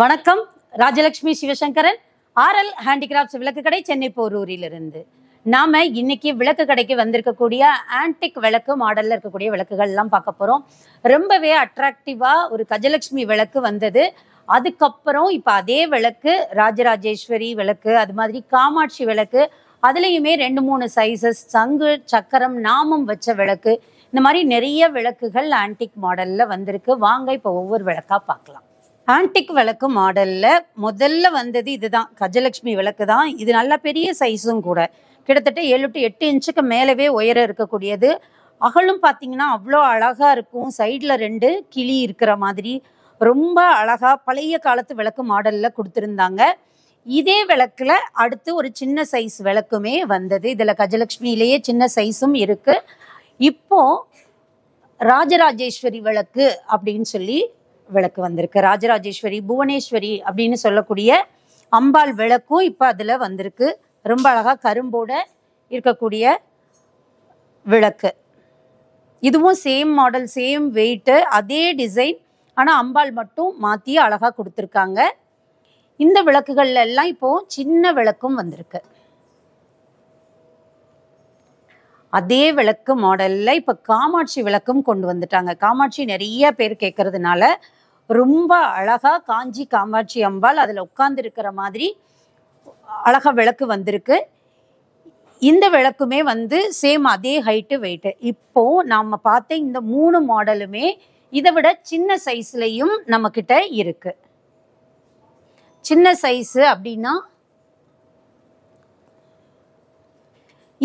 வணக்கம் Rajalakshmi Sivasankaran RL handicrafts விளக்கு கடை சென்னை போரூரிலிருந்து நாம இன்னைக்கு விளக்கு கடைக்கு வந்திருக்கக்கூடிய ஆன்டிக் விளக்கு மாடல்ல இருக்கக்கூடிய விளக்குகள் எல்லாம் பார்க்க போறோம் ரொம்பவே அட்ராக்டிவா ஒரு கஜலட்சுமி விளக்கு வந்தது அதுக்கப்புறம் இப்போ அதே விளக்கு ராஜராஜேஸ்வரி விளக்கு அது மாதிரி காமாட்சி விளக்கு அதுலேயுமே ரெண்டு மூணு சைஸஸ் சங்கு சக்கரம் நாமம் வச்ச விளக்கு இந்த மாதிரி நிறைய விளக்குகள் ஆன்டிக் மாடலில் வந்திருக்கு வாங்க இப்போ ஒவ்வொரு விளக்கா பார்க்கலாம் ஆன்டிக் விளக்கு மாடலில் முதல்ல வந்தது இதுதான் கஜலட்சுமி விளக்கு தான் இது நல்லா பெரிய சைஸும் கூட கிட்டத்தட்ட ஏழு டு எட்டு இன்ச்சுக்கு மேலவே உயரம் இருக்கக்கூடியது அகலும் பார்த்தீங்கன்னா அவ்வளோ அழகாக இருக்கும் சைடில் ரெண்டு கிளி இருக்கிற மாதிரி ரொம்ப அழகாக பழைய காலத்து விளக்கு மாடலில் கொடுத்துருந்தாங்க இதே விளக்கில் அடுத்து ஒரு சின்ன சைஸ் விளக்குமே வந்தது இதில் கஜலட்சுமியிலேயே சின்ன சைஸும் இருக்குது இப்போது ராஜராஜேஸ்வரி விளக்கு அப்படின்னு சொல்லி விளக்கு வந்திருக்கு ராஜராஜேஸ்வரி புவனேஸ்வரி அப்படின்னு சொல்லக்கூடிய அம்பாள் விளக்கும் இப்போ அதில் வந்திருக்கு ரொம்ப அழகாக கரும்போட இருக்கக்கூடிய விளக்கு இதுவும் சேம் மாடல் சேம் வெயிட்டு அதே டிசைன் ஆனால் அம்பாள் மட்டும் மாற்றி அழகாக கொடுத்துருக்காங்க இந்த விளக்குகள் எல்லாம் இப்போது சின்ன விளக்கும் வந்திருக்கு அதே விளக்கு மாடலில் இப்போ காமாட்சி விளக்கும் கொண்டு வந்துட்டாங்க காமாட்சி நிறைய பேர் கேட்கறதுனால ரொம்ப அழகாக காஞ்சி காமாட்சி அம்பாள் அதில் உட்கார்ந்துருக்கிற மாதிரி அழகாக விளக்கு வந்திருக்கு இந்த விளக்குமே வந்து சேம் அதே ஹைட்டு வெயிட்டு இப்போ நாம் பார்த்த இந்த மூணு மாடலுமே இதை விட சின்ன சைஸ்லையும் நம்மக்கிட்ட இருக்குது சின்ன சைஸு அப்படின்னா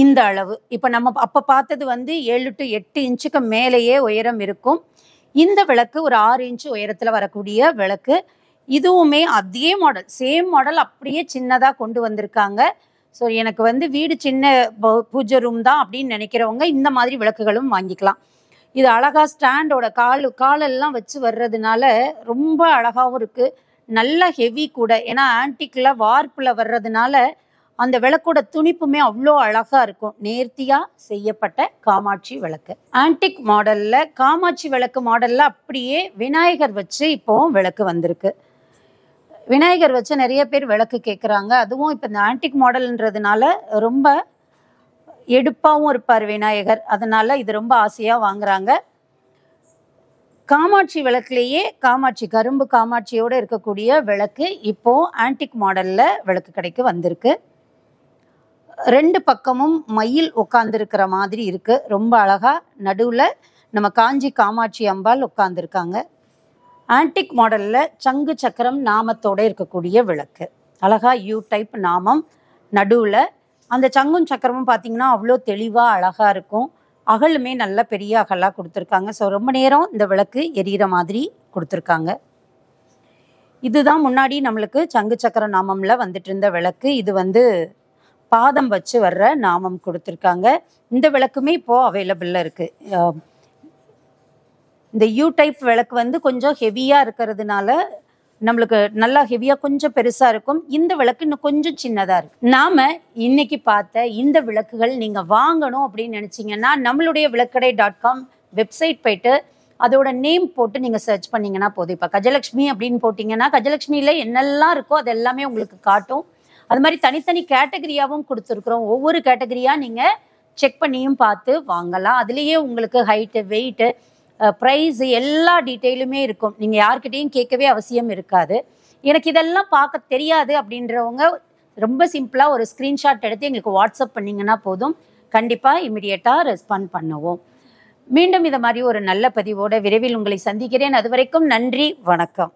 இந்த அளவு இப்போ நம்ம அப்போ பார்த்தது வந்து ஏழு டு எட்டு இன்ச்சுக்கு மேலேயே உயரம் இருக்கும் இந்த விளக்கு ஒரு ஆறு இன்ச்சு உயரத்தில் வரக்கூடிய விளக்கு இதுவுமே அதே மாடல் சேம் மாடல் அப்படியே சின்னதாக கொண்டு வந்திருக்காங்க ஸோ எனக்கு வந்து வீடு சின்ன பூஜை ரூம் தான் அப்படின்னு நினைக்கிறவங்க இந்த மாதிரி விளக்குகளும் வாங்கிக்கலாம் இது அழகாக ஸ்டாண்டோட கால் காலெல்லாம் வச்சு வர்றதுனால ரொம்ப அழகாகவும் இருக்குது நல்ல ஹெவி கூட ஏன்னா ஆன்டிக்கில் வார்ப்பில் வர்றதுனால அந்த விளக்கோட துணிப்புமே அவ்வளோ அழகாக இருக்கும் நேர்த்தியாக செய்யப்பட்ட காமாட்சி விளக்கு ஆன்டிக் மாடலில் காமாட்சி விளக்கு மாடலில் அப்படியே விநாயகர் வச்சு இப்போவும் விளக்கு வந்திருக்கு விநாயகர் வச்சு நிறைய பேர் விளக்கு கேட்குறாங்க அதுவும் இப்போ இந்த ஆன்டிக் மாடல்ன்றதுனால ரொம்ப எடுப்பாகவும் இருப்பார் விநாயகர் அதனால் இது ரொம்ப ஆசையாக வாங்குறாங்க காமாட்சி விளக்குலேயே காமாட்சி கரும்பு காமாட்சியோடு இருக்கக்கூடிய விளக்கு இப்போது ஆன்டிக் மாடலில் விளக்கு கடைக்கு வந்திருக்கு ரெண்டு பக்கமும் மயில் உட்காந்துருக்கிற மாதிரி இருக்குது ரொம்ப அழகாக நடுவில் நம்ம காஞ்சி காமாட்சி அம்பாள் உட்காந்துருக்காங்க ஆன்டிக் மாடலில் சங்கு சக்கரம் நாமத்தோடு இருக்கக்கூடிய விளக்கு அழகா யூ டைப் நாமம் நடுவில் அந்த சங்கும் சக்கரமும் பார்த்தீங்கன்னா அவ்வளோ தெளிவாக அழகாக இருக்கும் அகலுமே நல்ல பெரிய அகலாக கொடுத்துருக்காங்க ஸோ ரொம்ப நேரம் இந்த விளக்கு எரியிற மாதிரி கொடுத்துருக்காங்க இதுதான் முன்னாடி நம்மளுக்கு சங்கு சக்கர நாமமில் வந்துட்டு இருந்த விளக்கு இது வந்து பாதம் வச்சு வர்ற நாமம் கொடுத்துருக்காங்க இந்த விளக்குமே இப்போது அவைலபிளில் இருக்குது இந்த யூ டைப் விளக்கு வந்து கொஞ்சம் ஹெவியாக இருக்கிறதுனால நம்மளுக்கு நல்லா ஹெவியாக கொஞ்சம் பெருசாக இருக்கும் இந்த விளக்கு இன்னும் கொஞ்சம் சின்னதாக இருக்கும் நாம் இன்னைக்கு பார்த்த இந்த விளக்குகள் நீங்கள் வாங்கணும் அப்படின்னு நினச்சிங்கன்னா நம்மளுடைய விளக்கடை டாட் காம் வெப்சைட் போயிட்டு அதோட நேம் போட்டு நீங்கள் சர்ச் பண்ணிங்கன்னா போதும் இப்போ கஜலட்சுமி அப்படின்னு போட்டிங்கன்னா கஜலட்சுமியில் என்னெல்லாம் இருக்கோ அது எல்லாமே உங்களுக்கு காட்டும் அது மாதிரி தனித்தனி கேட்டகரியாகவும் கொடுத்துருக்குறோம் ஒவ்வொரு கேட்டகரியாக நீங்கள் செக் பண்ணியும் பார்த்து வாங்கலாம் அதுலேயே உங்களுக்கு ஹைட்டு வெயிட்டு ப்ரைஸ் எல்லா டீட்டெயிலுமே இருக்கும் நீங்கள் யார்கிட்டையும் கேட்கவே அவசியம் இருக்காது எனக்கு இதெல்லாம் பார்க்க தெரியாது அப்படின்றவங்க ரொம்ப சிம்பிளாக ஒரு ஸ்க்ரீன்ஷாட் எடுத்து எங்களுக்கு வாட்ஸ்அப் பண்ணிங்கன்னா போதும் கண்டிப்பாக இமிடியேட்டாக ரெஸ்பாண்ட் பண்ணுவோம் மீண்டும் இதை மாதிரி ஒரு நல்ல பதிவோட விரைவில் உங்களை சந்திக்கிறேன் அது வரைக்கும் நன்றி வணக்கம்